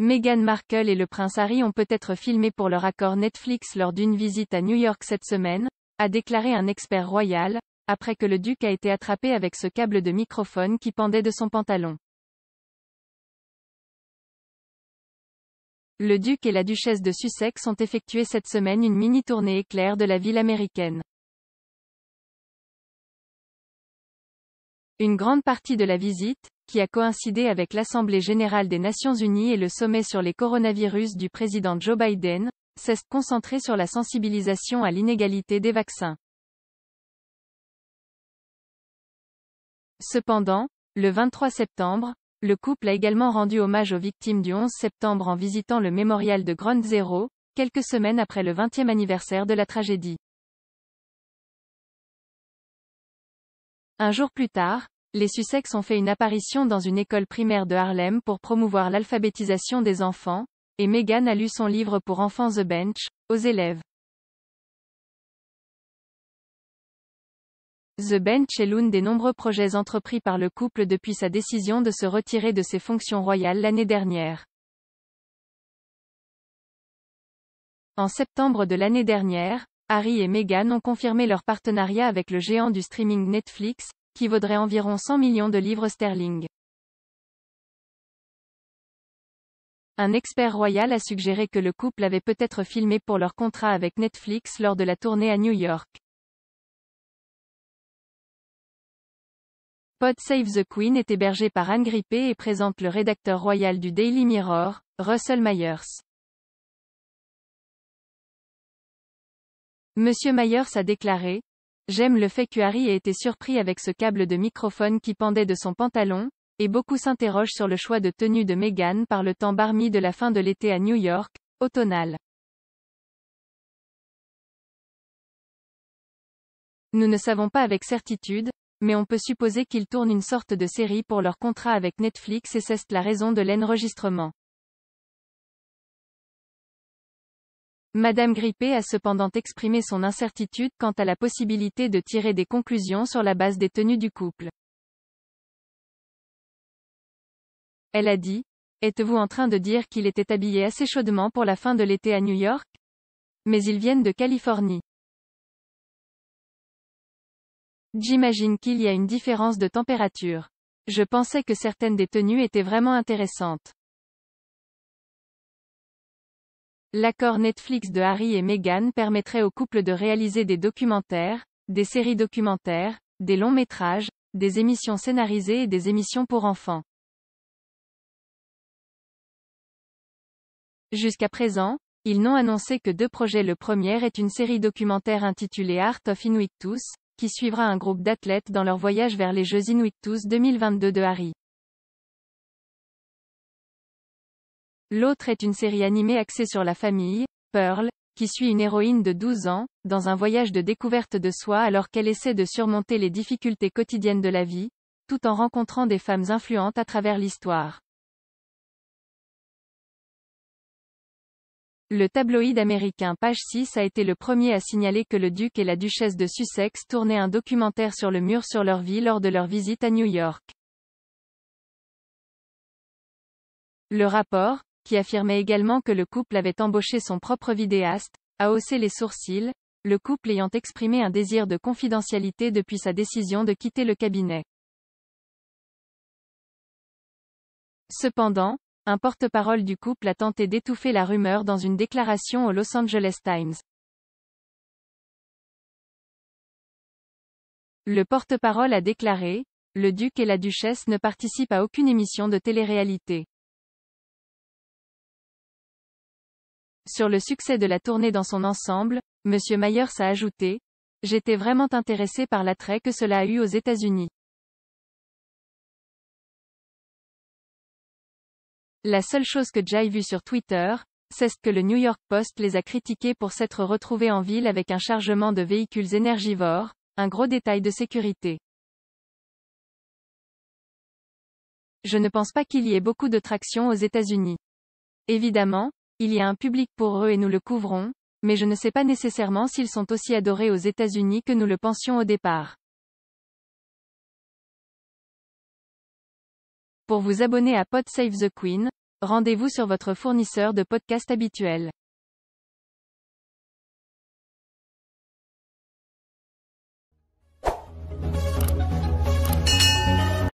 Meghan Markle et le prince Harry ont peut-être filmé pour leur accord Netflix lors d'une visite à New York cette semaine, a déclaré un expert royal, après que le duc a été attrapé avec ce câble de microphone qui pendait de son pantalon. Le duc et la duchesse de Sussex ont effectué cette semaine une mini-tournée éclair de la ville américaine. Une grande partie de la visite, qui a coïncidé avec l'Assemblée générale des Nations unies et le sommet sur les coronavirus du président Joe Biden, s'est concentré sur la sensibilisation à l'inégalité des vaccins. Cependant, le 23 septembre, le couple a également rendu hommage aux victimes du 11 septembre en visitant le mémorial de Ground Zero, quelques semaines après le 20e anniversaire de la tragédie. Un jour plus tard, les Sussex ont fait une apparition dans une école primaire de Harlem pour promouvoir l'alphabétisation des enfants, et Meghan a lu son livre pour enfants The Bench, aux élèves. The Bench est l'une des nombreux projets entrepris par le couple depuis sa décision de se retirer de ses fonctions royales l'année dernière. En septembre de l'année dernière, Harry et Meghan ont confirmé leur partenariat avec le géant du streaming Netflix, qui vaudrait environ 100 millions de livres sterling. Un expert royal a suggéré que le couple avait peut-être filmé pour leur contrat avec Netflix lors de la tournée à New York. Pod Save the Queen est hébergé par Anne Grippé et présente le rédacteur royal du Daily Mirror, Russell Myers. Monsieur Myers a déclaré, J'aime le fait qu'Harry ait été surpris avec ce câble de microphone qui pendait de son pantalon, et beaucoup s'interrogent sur le choix de tenue de Meghan par le temps barmi de la fin de l'été à New York, automnal. Nous ne savons pas avec certitude, mais on peut supposer qu'ils tournent une sorte de série pour leur contrat avec Netflix et c'est la raison de l'enregistrement. Madame Grippé a cependant exprimé son incertitude quant à la possibilité de tirer des conclusions sur la base des tenues du couple. Elle a dit, Êtes-vous en train de dire qu'il était habillé assez chaudement pour la fin de l'été à New York Mais ils viennent de Californie. J'imagine qu'il y a une différence de température. Je pensais que certaines des tenues étaient vraiment intéressantes. L'accord Netflix de Harry et Meghan permettrait au couple de réaliser des documentaires, des séries documentaires, des longs métrages, des émissions scénarisées et des émissions pour enfants. Jusqu'à présent, ils n'ont annoncé que deux projets. Le premier est une série documentaire intitulée Art of Inuitus, qui suivra un groupe d'athlètes dans leur voyage vers les Jeux Inuitus 2022 de Harry. L'autre est une série animée axée sur la famille, Pearl, qui suit une héroïne de 12 ans, dans un voyage de découverte de soi alors qu'elle essaie de surmonter les difficultés quotidiennes de la vie, tout en rencontrant des femmes influentes à travers l'histoire. Le tabloïd américain Page 6 a été le premier à signaler que le duc et la duchesse de Sussex tournaient un documentaire sur le mur sur leur vie lors de leur visite à New York. Le rapport, qui affirmait également que le couple avait embauché son propre vidéaste, a haussé les sourcils, le couple ayant exprimé un désir de confidentialité depuis sa décision de quitter le cabinet. Cependant, un porte-parole du couple a tenté d'étouffer la rumeur dans une déclaration au Los Angeles Times. Le porte-parole a déclaré, Le duc et la duchesse ne participent à aucune émission de télé-réalité. Sur le succès de la tournée dans son ensemble, M. Myers a ajouté « J'étais vraiment intéressé par l'attrait que cela a eu aux États-Unis. La seule chose que Jai vue sur Twitter, c'est que le New York Post les a critiqués pour s'être retrouvés en ville avec un chargement de véhicules énergivores, un gros détail de sécurité. Je ne pense pas qu'il y ait beaucoup de traction aux États-Unis. Évidemment, il y a un public pour eux et nous le couvrons, mais je ne sais pas nécessairement s'ils sont aussi adorés aux États-Unis que nous le pensions au départ. Pour vous abonner à Pod Save the Queen, rendez-vous sur votre fournisseur de podcast habituel.